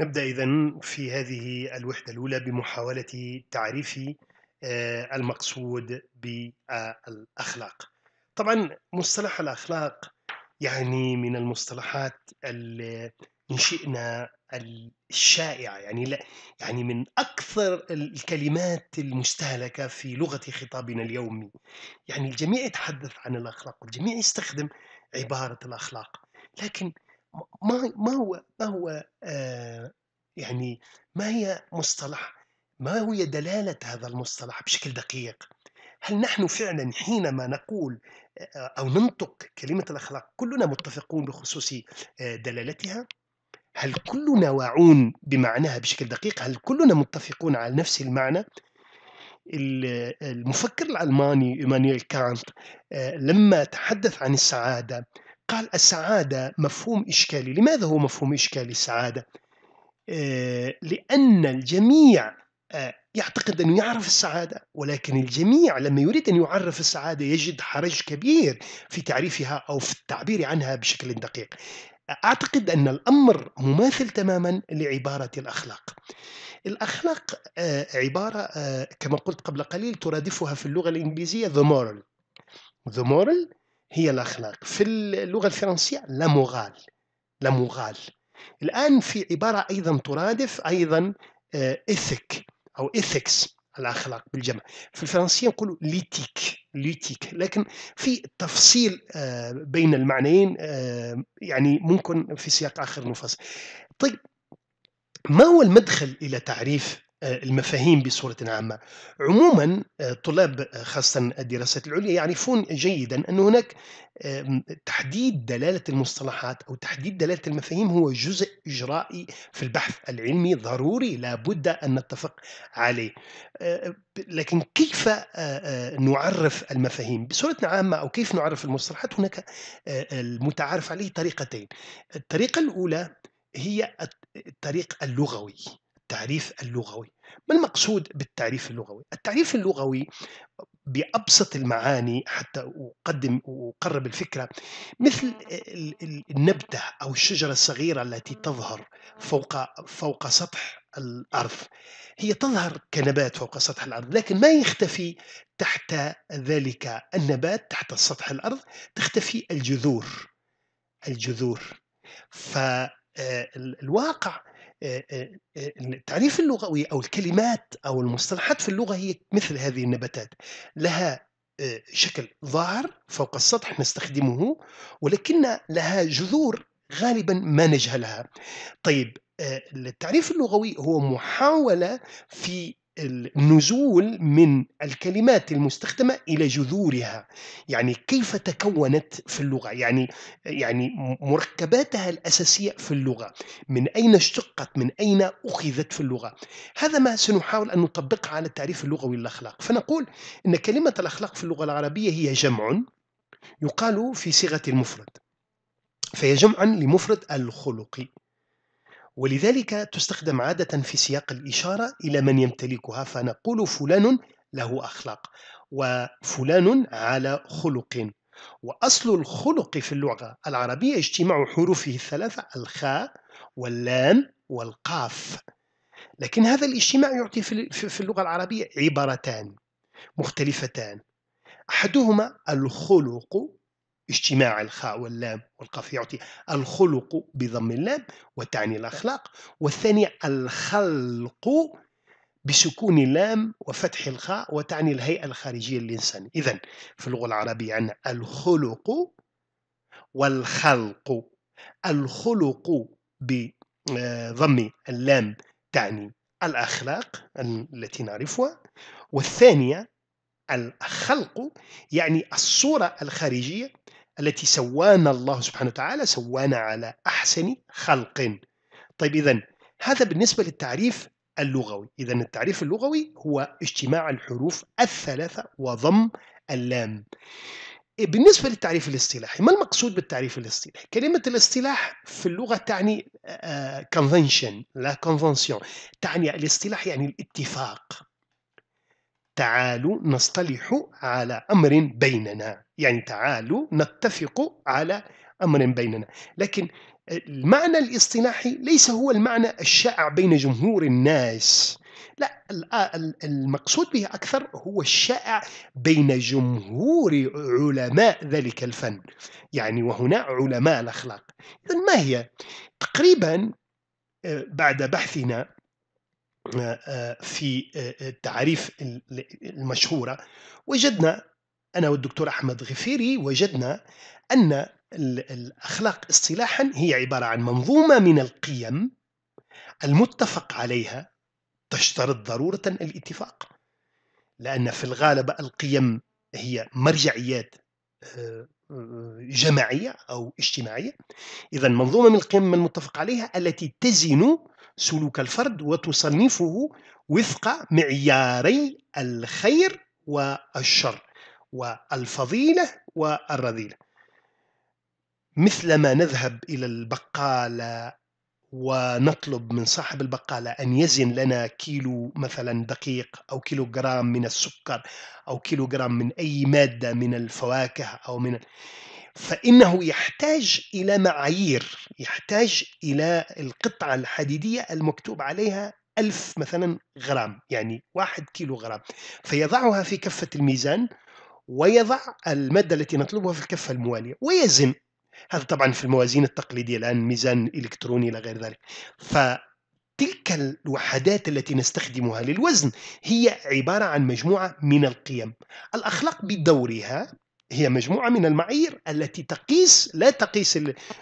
نبدأ إذا في هذه الوحدة الأولى بمحاولة تعريف آه، المقصود بالأخلاق طبعا مصطلح الأخلاق يعني من المصطلحات إن شئنا الشائعة يعني لا يعني من أكثر الكلمات المستهلكة في لغة خطابنا اليومي يعني الجميع يتحدث عن الأخلاق والجميع يستخدم عبارة الأخلاق لكن ما ما هو ما هو آه، يعني ما هي مصطلح ما هي دلالة هذا المصطلح بشكل دقيق هل نحن فعلا حينما نقول آه، أو ننطق كلمة الأخلاق كلنا متفقون بخصوص آه، دلالتها هل كلنا واعون بمعناها بشكل دقيق هل كلنا متفقون على نفس المعنى المفكر الألماني إيمانويل كانت لما تحدث عن السعادة قال السعادة مفهوم إشكالي لماذا هو مفهوم إشكالي السعادة؟ آه، لأن الجميع آه، يعتقد أنه يعرف السعادة ولكن الجميع لما يريد أن يعرف السعادة يجد حرج كبير في تعريفها أو في التعبير عنها بشكل دقيق أعتقد أن الأمر مماثل تماما لعبارة الأخلاق الأخلاق آه، عبارة كما قلت قبل قليل ترادفها في اللغة الإنجليزية the moral the moral هي الأخلاق في اللغة الفرنسية لا مورال لا مورال الآن في عبارة أيضا ترادف أيضا إثك آه، أو إثكس الأخلاق بالجمع في الفرنسية نقول ليتيك ليتيك لكن في تفصيل آه، بين المعنيين آه، يعني ممكن في سياق آخر نفصل طيب ما هو المدخل إلى تعريف آه، المفاهيم بصورة عامة عموما آه، طلاب آه، خاصة الدراسات العليا يعرفون جيدا أن هناك تحديد دلالة المصطلحات أو تحديد دلالة المفاهيم هو جزء إجرائي في البحث العلمي ضروري لابد أن نتفق عليه لكن كيف نعرف المفاهيم بصورة عامة أو كيف نعرف المصطلحات هناك المتعارف عليه طريقتين الطريقة الأولى هي الطريق اللغوي التعريف اللغوي ما المقصود بالتعريف اللغوي؟ التعريف اللغوي بأبسط المعاني حتى أقدم وأقرب الفكرة مثل النبتة أو الشجرة الصغيرة التي تظهر فوق فوق سطح الأرض هي تظهر كنبات فوق سطح الأرض لكن ما يختفي تحت ذلك النبات تحت سطح الأرض تختفي الجذور الجذور فالواقع آه، التعريف آه، آه، آه، اللغوي أو الكلمات أو المصطلحات في اللغة هي مثل هذه النباتات لها شكل ظاهر فوق السطح نستخدمه ولكن لها جذور غالبا ما نجهلها طيب التعريف اللغوي هو محاولة في النزول من الكلمات المستخدمة إلى جذورها يعني كيف تكونت في اللغة يعني, يعني مركباتها الأساسية في اللغة من أين اشتقت من أين أخذت في اللغة هذا ما سنحاول أن نطبقه على التعريف اللغوي للأخلاق فنقول أن كلمة الأخلاق في اللغة العربية هي جمع يقال في صيغة المفرد فهي جمعا لمفرد الخلقي ولذلك تستخدم عادة في سياق الإشارة إلى من يمتلكها فنقول فلان له أخلاق وفلان على خلق وأصل الخلق في اللغة العربية اجتماع حروفه الثلاثة الخاء واللام والقاف لكن هذا الاجتماع يعطي في اللغة العربية عبارتان مختلفتان أحدهما الخلق اجتماع الخاء واللام والقافية الخلق بضم اللام وتعني الأخلاق والثاني الخلق بسكون اللام وفتح الخاء وتعني الهيئة الخارجية للإنسان إذا في اللغة العربية عندنا الخلق والخلق الخلق بضم آه، اللام تعني الأخلاق التي نعرفها والثانية الخلق يعني الصورة الخارجية التي سوانا الله سبحانه وتعالى سوانا على أحسن خلق طيب إذا هذا بالنسبة للتعريف اللغوي إذا التعريف اللغوي هو اجتماع الحروف الثلاثة وضم اللام بالنسبة للتعريف الاصطلاحي ما المقصود بالتعريف الاصطلاحي؟ كلمة الاصطلاح في اللغة تعني آه، convention لا convention تعني الاصطلاح يعني الاتفاق تعالوا نصطلح على أمر بيننا يعني تعالوا نتفق على أمر بيننا لكن المعنى الاصطلاحي ليس هو المعنى الشائع بين جمهور الناس لا المقصود به أكثر هو الشائع بين جمهور علماء ذلك الفن يعني وهنا علماء الأخلاق إذن ما هي؟ تقريبا آه، بعد بحثنا في التعريف المشهورة وجدنا أنا والدكتور أحمد غفيري وجدنا أن الأخلاق اصطلاحا هي عبارة عن منظومة من القيم المتفق عليها تشترط ضرورة الاتفاق لأن في الغالب القيم هي مرجعيات آه، جماعية أو اجتماعية إذا منظومة من القيم المتفق عليها التي تزن سلوك الفرد وتصنفه وفق معياري الخير والشر والفضيلة والرذيلة مثلما نذهب إلى البقالة ونطلب من صاحب البقالة أن يزن لنا كيلو مثلا دقيق أو كيلو جرام من السكر أو كيلو جرام من أي مادة من الفواكه أو من فإنه يحتاج إلى معايير يحتاج إلى القطعة الحديدية المكتوب عليها ألف مثلا غرام يعني واحد كيلو غرام فيضعها في كفة الميزان ويضع المادة التي نطلبها في الكفة الموالية ويزن هذا طبعا في الموازين التقليدية الآن ميزان إلكتروني إلى غير ذلك فتلك الوحدات التي نستخدمها للوزن هي عبارة عن مجموعة من القيم الأخلاق بدورها هي مجموعة من المعايير التي تقيس لا تقيس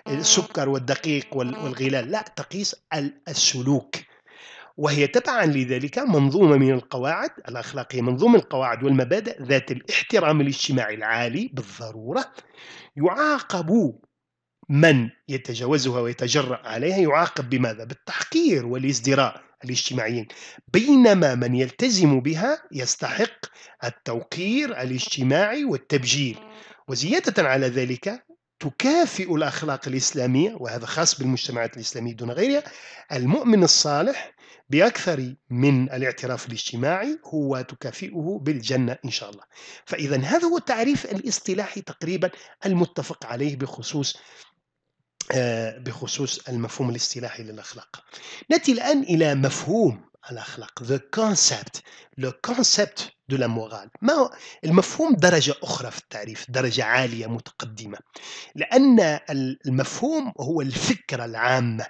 السكر والدقيق والغلال لا تقيس السلوك وهي تبعا لذلك منظومة من القواعد الأخلاقية من القواعد والمبادئ ذات الاحترام الاجتماعي العالي بالضرورة يعاقب من يتجاوزها ويتجرأ عليها يعاقب بماذا؟ بالتحقير والازدراء الاجتماعيين بينما من يلتزم بها يستحق التوقير الاجتماعي والتبجيل وزيادة على ذلك تكافئ الأخلاق الإسلامية وهذا خاص بالمجتمعات الإسلامية دون غيرها المؤمن الصالح بأكثر من الاعتراف الاجتماعي هو تكافئه بالجنة إن شاء الله فإذا هذا هو التعريف الاصطلاحي تقريبا المتفق عليه بخصوص آه، بخصوص المفهوم الاصطلاحي للأخلاق نأتي الآن إلى مفهوم الأخلاق the concept le concept de la morale ما المفهوم درجة أخرى في التعريف درجة عالية متقدمة لأن المفهوم هو الفكرة العامة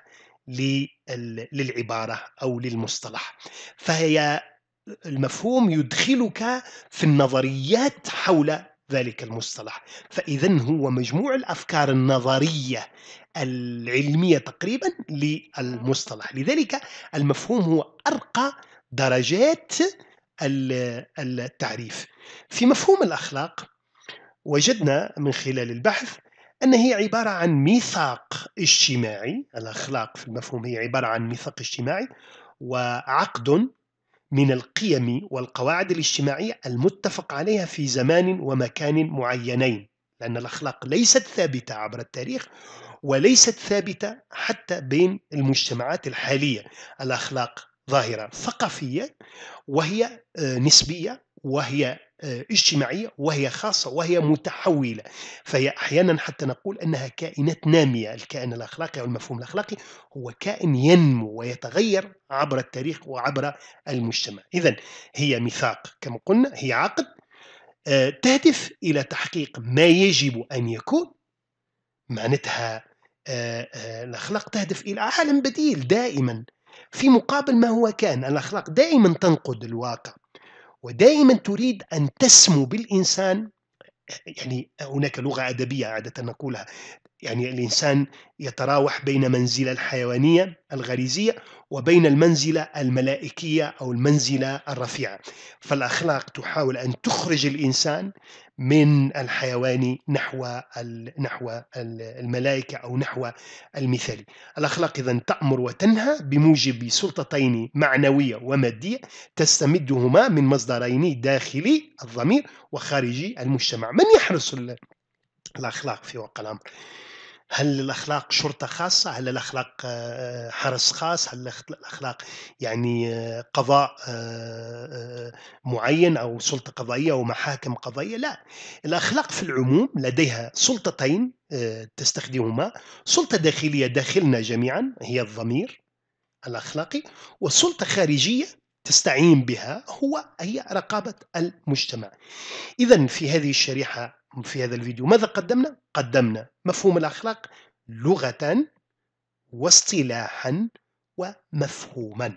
للعبارة أو للمصطلح فهي المفهوم يدخلك في النظريات حول ذلك المصطلح فإذا هو مجموع الأفكار النظرية العلمية تقريبا للمصطلح لذلك المفهوم هو أرقى درجات التعريف في مفهوم الأخلاق وجدنا من خلال البحث أن هي عبارة عن ميثاق اجتماعي الأخلاق في المفهوم هي عبارة عن ميثاق اجتماعي وعقد من القيم والقواعد الاجتماعية المتفق عليها في زمان ومكان معينين لأن الأخلاق ليست ثابتة عبر التاريخ وليست ثابتة حتى بين المجتمعات الحالية الأخلاق ظاهرة ثقافية وهي آه، نسبية وهي آه، اجتماعية وهي خاصة وهي متحولة فهي أحيانا حتى نقول أنها كائنات نامية الكائن الأخلاقي أو المفهوم الأخلاقي هو كائن ينمو ويتغير عبر التاريخ وعبر المجتمع إذا هي ميثاق كما قلنا هي عقد آه، تهدف إلى تحقيق ما يجب أن يكون معناتها آه، الأخلاق تهدف إلى عالم بديل دائما في مقابل ما هو كان الأخلاق دائما تنقد الواقع ودائما تريد أن تسمو بالإنسان يعني هناك لغة أدبية عادة نقولها يعني الإنسان يتراوح بين منزلة الحيوانية الغريزية وبين المنزلة الملائكية أو المنزلة الرفيعة فالأخلاق تحاول أن تخرج الإنسان من الحيواني نحو نحو الملائكة أو نحو المثالي الأخلاق إذا تأمر وتنهى بموجب سلطتين معنوية ومادية تستمدهما من مصدرين داخلي الضمير وخارجي المجتمع من يحرص الأخلاق في واقع الأمر هل الاخلاق شرطه خاصه هل الاخلاق آه، حرس خاص هل الاخلاق يعني آه، قضاء آه، معين او سلطه قضائيه او محاكم قضائيه لا الاخلاق في العموم لديها سلطتين تستخدمهما سلطه داخليه داخلنا جميعا هي الضمير الاخلاقي وسلطه خارجيه تستعين بها هو هي رقابة المجتمع إذا في هذه الشريحة في هذا الفيديو ماذا قدمنا؟ قدمنا مفهوم الأخلاق لغة واصطلاحا ومفهوما